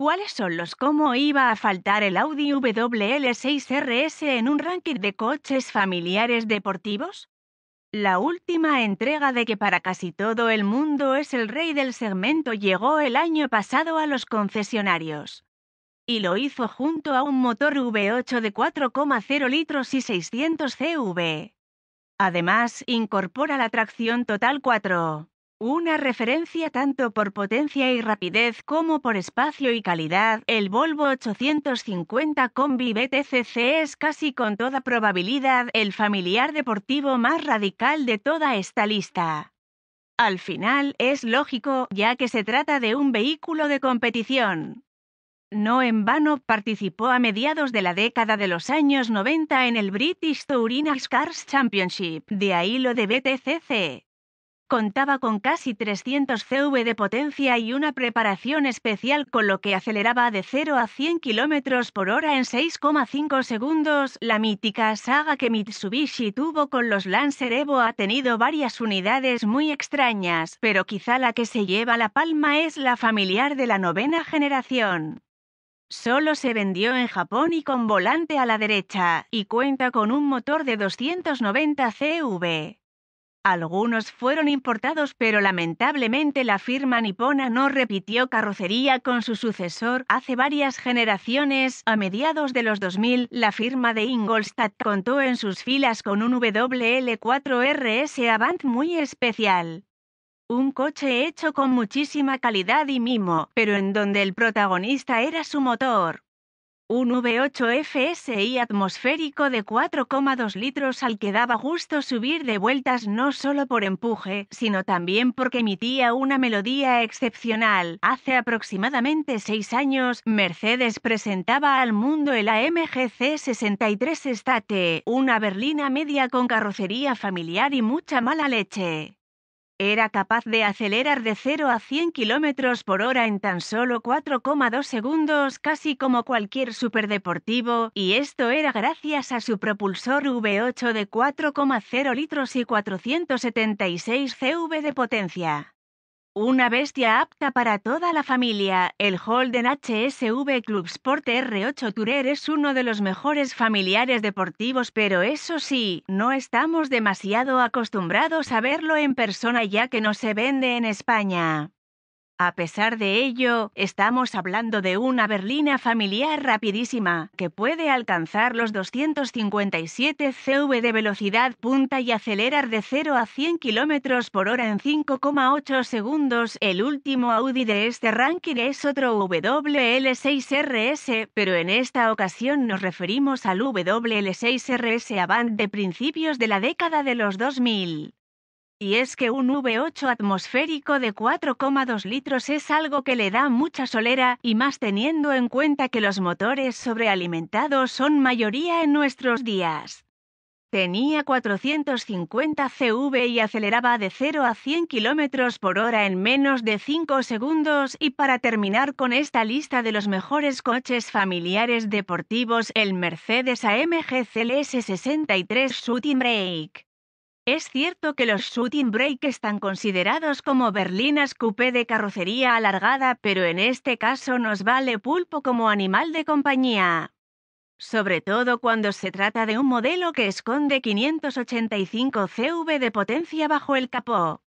¿Cuáles son los cómo iba a faltar el Audi WL6RS en un ranking de coches familiares deportivos? La última entrega de que para casi todo el mundo es el rey del segmento llegó el año pasado a los concesionarios. Y lo hizo junto a un motor V8 de 4,0 litros y 600 CV. Además, incorpora la tracción total 4. Una referencia tanto por potencia y rapidez como por espacio y calidad, el Volvo 850 Combi BTCC es casi con toda probabilidad el familiar deportivo más radical de toda esta lista. Al final, es lógico, ya que se trata de un vehículo de competición. No en vano participó a mediados de la década de los años 90 en el British Touring Cars Championship, de ahí lo de BTCC contaba con casi 300 CV de potencia y una preparación especial con lo que aceleraba de 0 a 100 km por hora en 6,5 segundos. La mítica saga que Mitsubishi tuvo con los Lancer Evo ha tenido varias unidades muy extrañas, pero quizá la que se lleva la palma es la familiar de la novena generación. Solo se vendió en Japón y con volante a la derecha, y cuenta con un motor de 290 CV. Algunos fueron importados, pero lamentablemente la firma nipona no repitió carrocería con su sucesor hace varias generaciones. A mediados de los 2000, la firma de Ingolstadt contó en sus filas con un WL4RS Avant muy especial. Un coche hecho con muchísima calidad y mimo, pero en donde el protagonista era su motor. Un V8 FSI atmosférico de 4,2 litros al que daba gusto subir de vueltas no solo por empuje, sino también porque emitía una melodía excepcional. Hace aproximadamente seis años, Mercedes presentaba al mundo el AMG C63 Estate, una berlina media con carrocería familiar y mucha mala leche. Era capaz de acelerar de 0 a 100 km por hora en tan solo 4,2 segundos, casi como cualquier superdeportivo, y esto era gracias a su propulsor V8 de 4,0 litros y 476 CV de potencia. Una bestia apta para toda la familia, el Holden HSV Club Sport R8 Tourer es uno de los mejores familiares deportivos, pero eso sí, no estamos demasiado acostumbrados a verlo en persona ya que no se vende en España. A pesar de ello, estamos hablando de una berlina familiar rapidísima que puede alcanzar los 257 CV de velocidad punta y acelerar de 0 a 100 km por hora en 5,8 segundos. El último Audi de este ranking es otro WL6RS, pero en esta ocasión nos referimos al WL6RS Avant de principios de la década de los 2000. Y es que un V8 atmosférico de 4,2 litros es algo que le da mucha solera, y más teniendo en cuenta que los motores sobrealimentados son mayoría en nuestros días. Tenía 450 CV y aceleraba de 0 a 100 km por hora en menos de 5 segundos y para terminar con esta lista de los mejores coches familiares deportivos el Mercedes AMG CLS 63 Shooting Brake. Es cierto que los shooting brake están considerados como berlinas coupé de carrocería alargada, pero en este caso nos vale pulpo como animal de compañía. Sobre todo cuando se trata de un modelo que esconde 585 CV de potencia bajo el capó.